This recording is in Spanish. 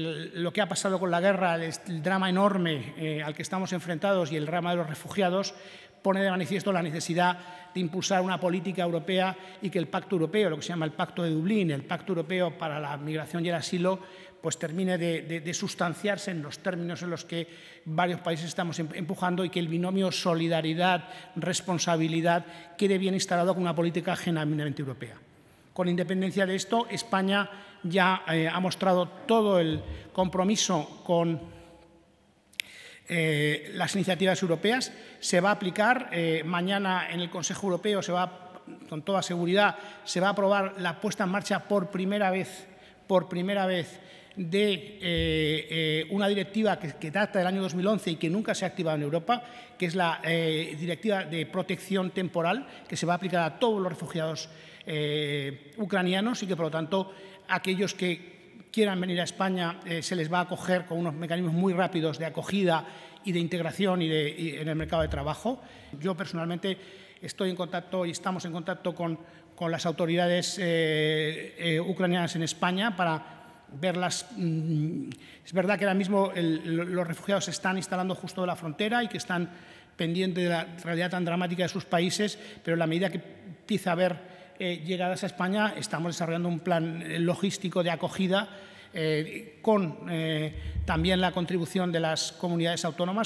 lo que ha pasado con la guerra, el, drama enorme eh, al que estamos enfrentados y el drama de los refugiados, pone de manifiesto la necesidad de impulsar una política europea y que el Pacto Europeo, lo que se llama el Pacto de Dublín, el Pacto Europeo para la Migración y el Asilo, pues termine de, de sustanciarse en los términos en los que varios países estamos em-, empujando y que el binomio solidaridad-responsabilidad quede bien instalado con una política genuinamente europea. Con independencia de esto, España ya eh, ha mostrado todo el compromiso con eh, las iniciativas europeas. Se va a aplicar eh, mañana en el Consejo Europeo, se va, con toda seguridad, se va a aprobar la puesta en marcha por primera vez, por primera vez de eh, eh, una directiva que, data del año 2011 y que nunca se ha activado en Europa, que es la eh, directiva de protección temporal, que se va a aplicar a todos los refugiados ucranianos y que, por lo tanto, aquellos que quieran venir a España se les va a acoger con unos mecanismos muy rápidos de acogida y de integración y, de, en el mercado de trabajo. Yo personalmente estoy en contacto y estamos en contacto con, las autoridades ucranianas en España para verlas. Mm, es verdad que ahora mismo los refugiados se están instalando justo de la frontera y que están pendientes de la realidad tan dramática de sus países, pero en la medida que empieza a haber eh, llegadas a España, estamos desarrollando un plan eh, logístico de acogida eh, con también la contribución de las comunidades autónomas.